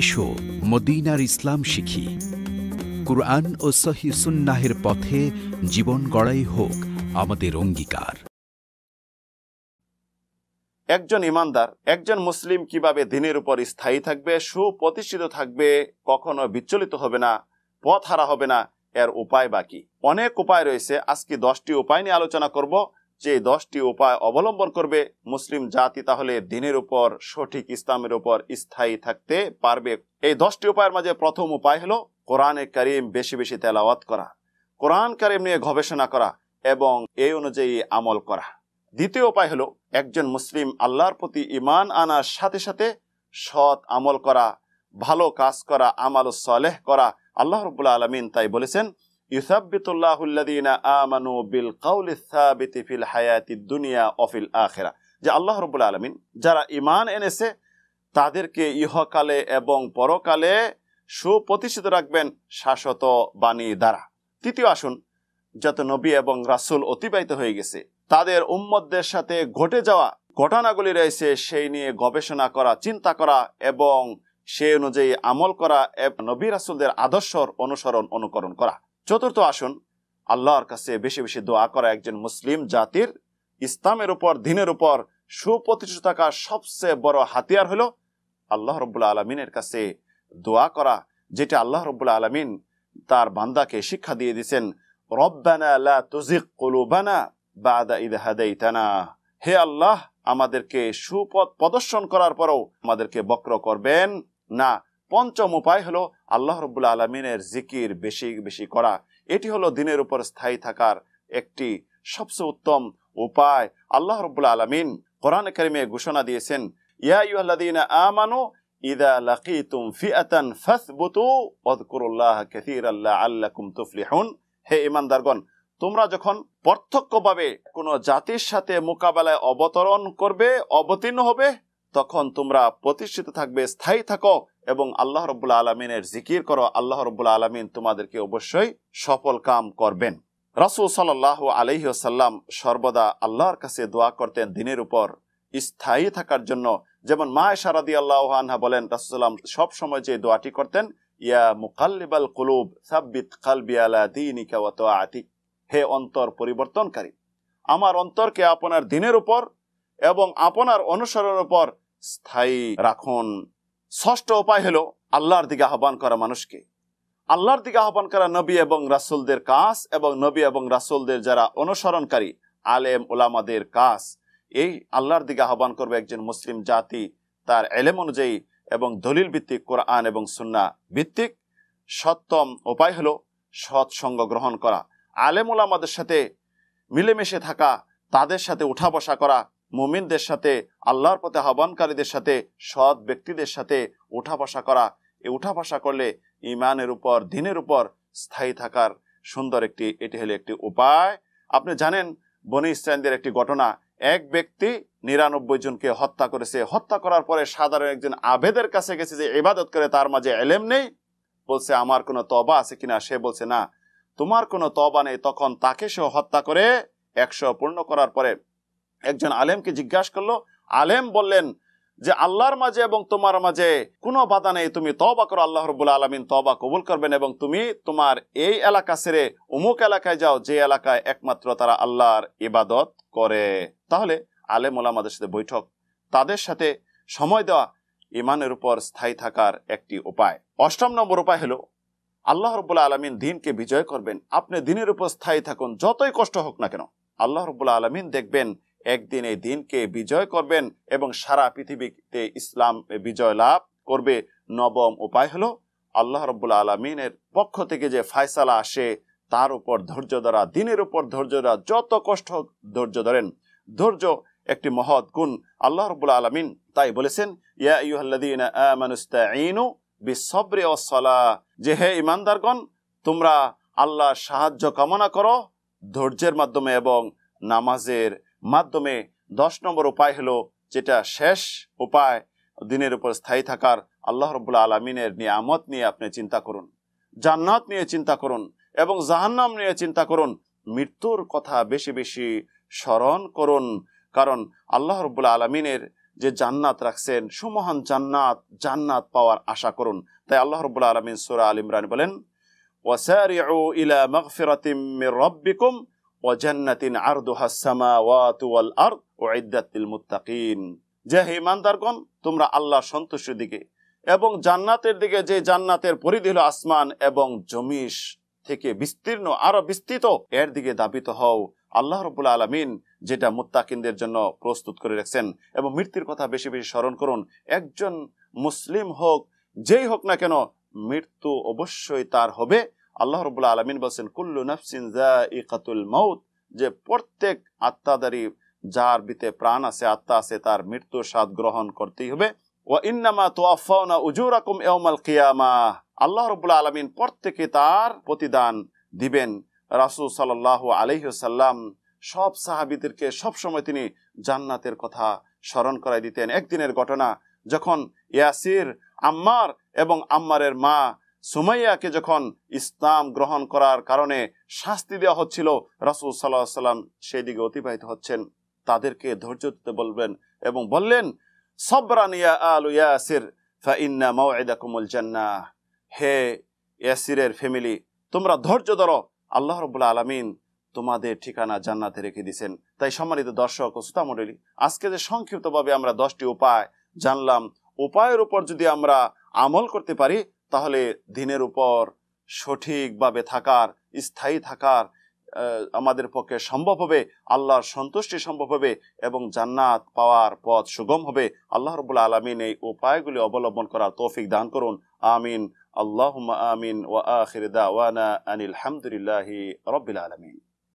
এসো মদিনার ইসলাম শিখি কুরআন ও সহি সুন্নাহের পথে জীবন গড়াই হোক আমাদের অঙ্গীকার একজন ইমানদার একজন মুসলিম কিভাবে দিনের উপর স্থায়ী থাকবে সুপ্রতিষ্ঠিত থাকবে কখনো বিচলিত হবে না পথ হারা হবে না এর উপায় বাকি অনেক উপায় রয়েছে আজকে দশটি উপায় নিয়ে আলোচনা করব যে দশটি উপায় অবলম্বন করবে মুসলিম জাতি তাহলে দিনের উপর সঠিক ইসলামের উপর স্থায়ী থাকতে পারবে এই দশটি উপায়ের মাঝে প্রথম উপায় হলো কোরআনে করিম বেশি বেশি তেলাওয়াত করা কোরআন করিম নিয়ে গবেষণা করা এবং এই অনুযায়ী আমল করা দ্বিতীয় উপায় হলো একজন মুসলিম আল্লাহর প্রতি ইমান আনার সাথে সাথে সৎ আমল করা ভালো কাজ করা আমল সলেহ করা আল্লাহ রবুল্লা আলমিন তাই বলেছেন ইউসাবিতুল্লাহুল্লাদিনা আমানু বিল কাউল হায়াতি দুনিয়া অফিল আখেরা যে আল্লাহ রবুল্লা আলমিন যারা ইমান এনেছে তাদেরকে ইহকালে এবং পরকালে সুপ্রতিষ্ঠিত রাখবেন শাশ্বত বাণী দ্বারা তৃতীয় আসুন যত নবী এবং রাসুল অতিবাহিত হয়ে গেছে তাদের উম্মতদের সাথে ঘটে যাওয়া ঘটনাগুলি রয়েছে সেই নিয়ে গবেষণা করা চিন্তা করা এবং সে অনুযায়ী আমল করা নবী রাসুলদের আদর্শর অনুসরণ অনুকরণ করা চতুর্থ আসুন আল্লাহর কাছে বেশি বেশি দোয়া করা একজন মুসলিম জাতির ইসলামের উপর দিনের উপর সুপ্রতিষ্ঠিত থাকা সবচেয়ে বড় হাতিয়ার হলো আল্লাহ রব্বুল্লা আলমিনের কাছে দোয়া করা যেটা আল্লাহ রব্বুল্লা আলমিন তার বান্দাকে শিক্ষা দিয়ে দিচ্ছেন রব্বানা তুজিক হে আল্লাহ আমাদেরকে সুপথ প্রদর্শন করার পরও আমাদেরকে বক্র করবেন না পঞ্চম উপায় হলো আল্লাহ রব্বুল্লা আলমিনের জিকির বেশি বেশি করা এটি হলো দিনের উপর স্থায়ী থাকার একটি সবচেয়ে উত্তম উপায় আল্লাহ রবুল্লা আলমিন কোরআন কারিমে ঘোষণা দিয়েছেন ইয়া ইউল্লাদিন আমানু ইদা লাকিতুম ফিআতান ফাসবুতু ওয়াযকুরুল্লাহ কাসীরান লাআল্লাকুম তুফলিহুন হে ইমানদারগণ তোমরা যখন প্রত্যক্ষভাবে কোনো জাতির সাথে মোকাবেলায় অবতরণ করবে অবতীর্ণ হবে তখন তোমরা প্রতিষ্ঠিত থাকবে স্থায়ী থাকো এবং আল্লাহ রব্বুল আলমিনের জিকির করো আল্লাহ রব্বুল আলমিন তোমাদেরকে অবশ্যই সফল কাম করবেন রাসুল সাল্লাহ আলহিহসাল্লাম সর্বদা আল্লাহর কাছে দোয়া করতেন দিনের উপর স্থায়ী থাকার জন্য যেমন মা সারাদি আল্লাহ আনহা বলেন রাসুসাল্লাম সবসময় যে দোয়াটি করতেন ইয়া মুকাল্লিবাল কুলুব সাব্বিত কালবি আলা দিনিকা ওয়া হে অন্তর পরিবর্তনকারী আমার অন্তরকে আপনার দিনের উপর এবং আপনার অনুসরণের উপর স্থায়ী রাখুন ষষ্ঠ উপায় হলো আল্লাহর দিকে আহ্বান করা মানুষকে আল্লাহর দিকে আহ্বান করা নবী এবং রাসুলদের কাজ এবং নবী এবং রাসুলদের যারা অনুসরণকারী আলেম ওলামাদের কাজ এই আল্লাহর দিকে আহ্বান করবে একজন মুসলিম জাতি তার এলেম অনুযায়ী এবং দলিল ভিত্তিক কোরআন এবং সুন্না ভিত্তিক সপ্তম উপায় হলো সৎসঙ্গ গ্রহণ করা আলেম ওলামাদের সাথে মিলেমিশে থাকা তাদের সাথে উঠা বসা করা মুমিনদের সাথে আল্লাহর পথে আহ্বানকারীদের সাথে সৎ ব্যক্তিদের সাথে উঠা বসা করা এই উঠা বসা করলে ইমানের উপর দিনের উপর স্থায়ী থাকার সুন্দর একটি এটি হলো একটি উপায় আপনি জানেন বনি ইসরায়েলদের একটি ঘটনা এক ব্যক্তি নিরানব্বই জনকে হত্যা করেছে হত্যা করার পরে সাধারণ একজন আবেদের কাছে গেছে যে ইবাদত করে তার মাঝে এলেম নেই বলছে আমার কোনো তবা আছে কিনা সে বলছে না তোমার কোনো তবা নেই তখন তাকে সে হত্যা করে একশো পূর্ণ করার পরে একজন আলেমকে জিজ্ঞাসা করলো আলেম বললেন যে আল্লাহর মাঝে এবং তোমার মাঝে কোনো বাধা নেই তুমি তবা করো আল্লাহ রবুল্লা আলমিন তবা কবুল করবেন এবং তুমি তোমার এই এলাকা ছেড়ে অমুক এলাকায় যাও যে এলাকায় একমাত্র তারা আল্লাহর ইবাদত করে তাহলে আলেম ওলামাদের সাথে বৈঠক তাদের সাথে সময় দেওয়া ইমানের উপর স্থায়ী থাকার একটি উপায় অষ্টম নম্বর উপায় হলো আল্লাহ রবুল্লা আলমিন দিনকে বিজয় করবেন আপনি দিনের উপর স্থায়ী থাকুন যতই কষ্ট হোক না কেন আল্লাহ রবুল্লা আলমিন দেখবেন একদিন এই দিনকে বিজয় করবেন এবং সারা পৃথিবীতে ইসলাম বিজয় লাভ করবে নবম উপায় হলো আল্লাহ রব্বুল্লা আলমিনের পক্ষ থেকে যে ফায়সালা আসে তার উপর ধৈর্য ধরা দিনের উপর ধৈর্য ধরা যত কষ্ট ধৈর্য ধরেন ধৈর্য একটি মহৎ গুণ আল্লাহ রব্বুল আলমিন তাই বলেছেন যে হে ইমানদারগণ তোমরা আল্লাহর সাহায্য কামনা করো ধৈর্যের মাধ্যমে এবং নামাজের মাধ্যমে দশ নম্বর উপায় হলো যেটা শেষ উপায় দিনের উপর স্থায়ী থাকার আল্লাহ রবুল্লা আলমিনের নিয়ামত নিয়ে আপনি চিন্তা করুন জান্নাত নিয়ে চিন্তা করুন এবং জাহান্নাম নিয়ে চিন্তা করুন মৃত্যুর কথা বেশি বেশি স্মরণ করুন কারণ আল্লাহ রবুল্লা আলমিনের যে জান্নাত রাখছেন সুমহান জান্নাত জান্নাত পাওয়ার আশা করুন তাই আল্লাহ রবুল্লা আলমিন সুরা আল ইমরান বলেন ওয়াসারিউ ইলা মগফিরাতিম মির রাব্বিকুম ওয়াজান্নাতিন আরদু হাসামা ওয়াতু ওয়াল আরদ ও ইদ্দাতিল মুত্তাকিন যে হে ইমানদারগণ তোমরা আল্লাহ সন্তুষ্টির দিকে এবং জান্নাতের দিকে যে জান্নাতের পরিধি হল আসমান এবং জমিস থেকে বিস্তীর্ণ আরো বিস্তৃত এর দিকে দাবিত হও আল্লাহ রবুল্লা আলমিন যেটা মুত্তাকিনদের জন্য প্রস্তুত করে রাখছেন এবং মৃত্যুর কথা বেশি বেশি স্মরণ করুন একজন মুসলিম হোক যেই হোক না কেন মৃত্যু অবশ্যই তার হবে আল্লাহ রবুল্লা আলমিন বলছেন কুল্লু নফসিন মৌত যে প্রত্যেক আত্মাদারি যার বিতে প্রাণ আছে আত্মা আছে তার মৃত্যুর স্বাদ গ্রহণ করতেই হবে ও ইন্নামা তোয়াফাউনা রকম এওমাল কিয়ামা আল্লাহ রবুল্লা আলমিন প্রত্যেকে তার প্রতিদান দিবেন রাসুল সাল্লাহ আলহিহসাল্লাম সব সাহাবিদেরকে সবসময় তিনি জান্নাতের কথা স্মরণ করাই দিতেন একদিনের ঘটনা যখন ইয়াসির আম্মার এবং আম্মারের মা সুমাইয়াকে যখন ইসলাম গ্রহণ করার কারণে শাস্তি দেওয়া হচ্ছিল রাসুল সাল্লাহ সাল্লাম সেই দিকে অতিবাহিত হচ্ছেন তাদেরকে ধৈর্য দিতে বলবেন এবং বললেন সবরানিয়া আলু ইয়াসির ফাইন্না মাওয়েদা কুমুল জান্না হে ইয়াসিরের ফ্যামিলি তোমরা ধৈর্য ধরো আল্লাহ রবুল্লা আলমিন তোমাদের ঠিকানা জান্নাতে রেখে দিয়েছেন তাই সম্মানিত দর্শক ও সুতা মন্ডলী আজকে যে সংক্ষিপ্তভাবে আমরা দশটি উপায় জানলাম উপায়ের উপর যদি আমরা আমল করতে পারি তাহলে দিনের উপর সঠিকভাবে থাকার স্থায়ী থাকার আমাদের পক্ষে সম্ভব হবে আল্লাহর সন্তুষ্টি সম্ভব হবে এবং জান্নাত পাওয়ার পথ সুগম হবে আল্লাহ রবুল্লা আলমিন এই উপায়গুলি অবলম্বন করার তৌফিক দান করুন আমিন আল্লাহ আমিন ওয়া আখির দাওয়ানা আনিল হামদুলিল্লাহি রবিল আলমিন